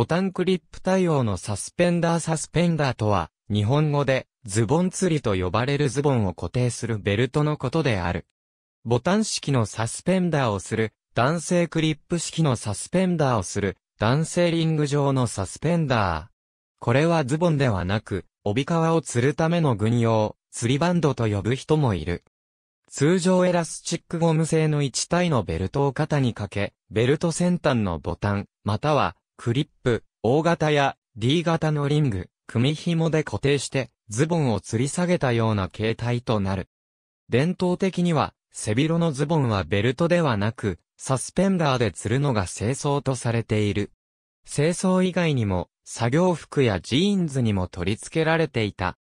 ボタンクリップ対応のサスペンダーサスペンダーとは、日本語で、ズボン釣りと呼ばれるズボンを固定するベルトのことである。ボタン式のサスペンダーをする、男性クリップ式のサスペンダーをする、男性リング状のサスペンダー。これはズボンではなく、帯革を釣るための軍用、釣りバンドと呼ぶ人もいる。通常エラスチックゴム製の1体のベルトを肩にかけ、ベルト先端のボタン、またはクリップ、O 型や D 型のリング、組紐で固定して、ズボンを吊り下げたような形態となる。伝統的には、背広のズボンはベルトではなく、サスペンダーで吊るのが清掃とされている。清掃以外にも、作業服やジーンズにも取り付けられていた。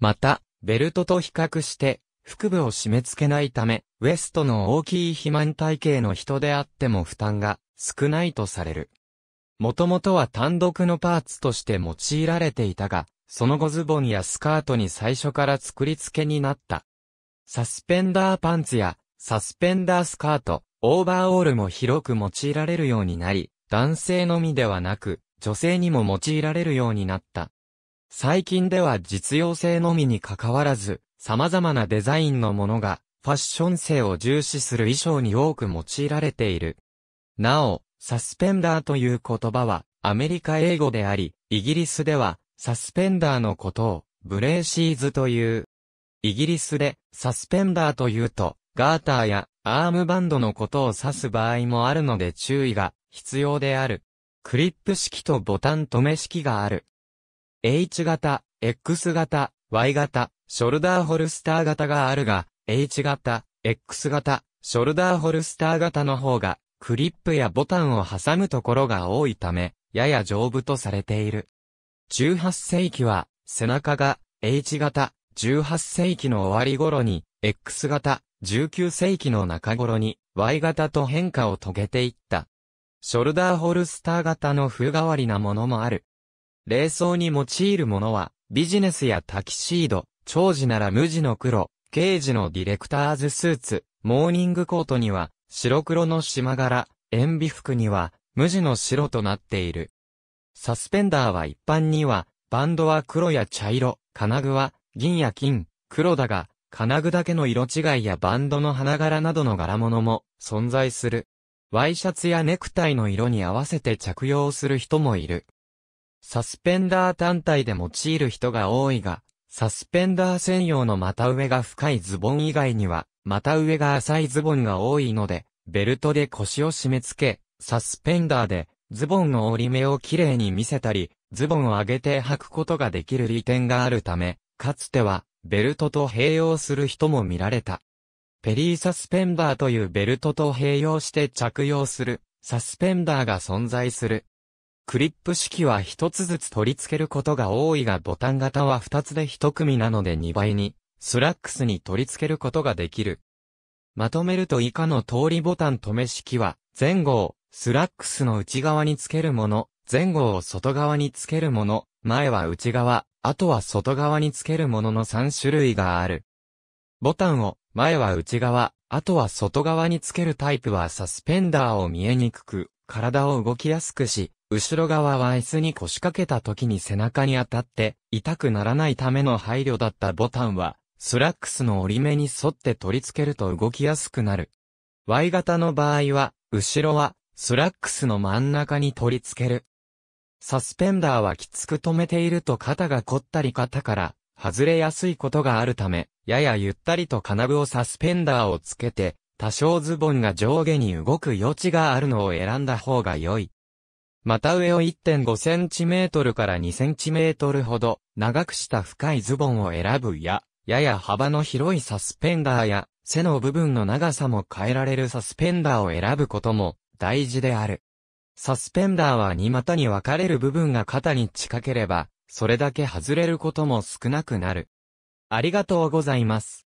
また、ベルトと比較して、腹部を締め付けないため、ウエストの大きい肥満体型の人であっても負担が少ないとされる。もともとは単独のパーツとして用いられていたが、その後ズボンやスカートに最初から作り付けになった。サスペンダーパンツや、サスペンダースカート、オーバーオールも広く用いられるようになり、男性のみではなく、女性にも用いられるようになった。最近では実用性のみに関わらず、様々なデザインのものが、ファッション性を重視する衣装に多く用いられている。なお、サスペンダーという言葉はアメリカ英語であり、イギリスではサスペンダーのことをブレーシーズという。イギリスでサスペンダーというとガーターやアームバンドのことを指す場合もあるので注意が必要である。クリップ式とボタン止め式がある。H 型、X 型、Y 型、ショルダーホルスター型があるが、H 型、X 型、ショルダーホルスター型の方がクリップやボタンを挟むところが多いため、やや丈夫とされている。18世紀は、背中が H 型、18世紀の終わり頃に X 型、19世紀の中頃に Y 型と変化を遂げていった。ショルダーホルスター型の風変わりなものもある。冷装に用いるものは、ビジネスやタキシード、長寿なら無地の黒、刑事のディレクターズスーツ、モーニングコートには、白黒の縞柄、塩ビ服には、無地の白となっている。サスペンダーは一般には、バンドは黒や茶色、金具は銀や金、黒だが、金具だけの色違いやバンドの花柄などの柄物も存在する。ワイシャツやネクタイの色に合わせて着用する人もいる。サスペンダー単体で用いる人が多いが、サスペンダー専用の股上が深いズボン以外には、また上が浅いズボンが多いので、ベルトで腰を締め付け、サスペンダーで、ズボンの折り目をきれいに見せたり、ズボンを上げて履くことができる利点があるため、かつては、ベルトと併用する人も見られた。ペリーサスペンダーというベルトと併用して着用する、サスペンダーが存在する。クリップ式は一つずつ取り付けることが多いがボタン型は二つで一組なので二倍にスラックスに取り付けることができる。まとめると以下の通りボタン止め式は、前後をスラックスの内側につけるもの、前後を外側につけるもの、前は内側、あとは外側につけるものの3種類がある。ボタンを前は内側、あとは外側につけるタイプはサスペンダーを見えにくく、体を動きやすくし、後ろ側は椅子に腰掛けた時に背中に当たって痛くならないための配慮だったボタンは、スラックスの折り目に沿って取り付けると動きやすくなる。Y 型の場合は、後ろは、スラックスの真ん中に取り付ける。サスペンダーはきつく止めていると肩が凝ったり肩から外れやすいことがあるため、ややゆったりと金具をサスペンダーをつけて、多少ズボンが上下に動く余地があるのを選んだ方が良い。また上を 1.5cm から 2cm ほど長くした深いズボンを選ぶや、やや幅の広いサスペンダーや、背の部分の長さも変えられるサスペンダーを選ぶことも大事である。サスペンダーは二股に分かれる部分が肩に近ければ、それだけ外れることも少なくなる。ありがとうございます。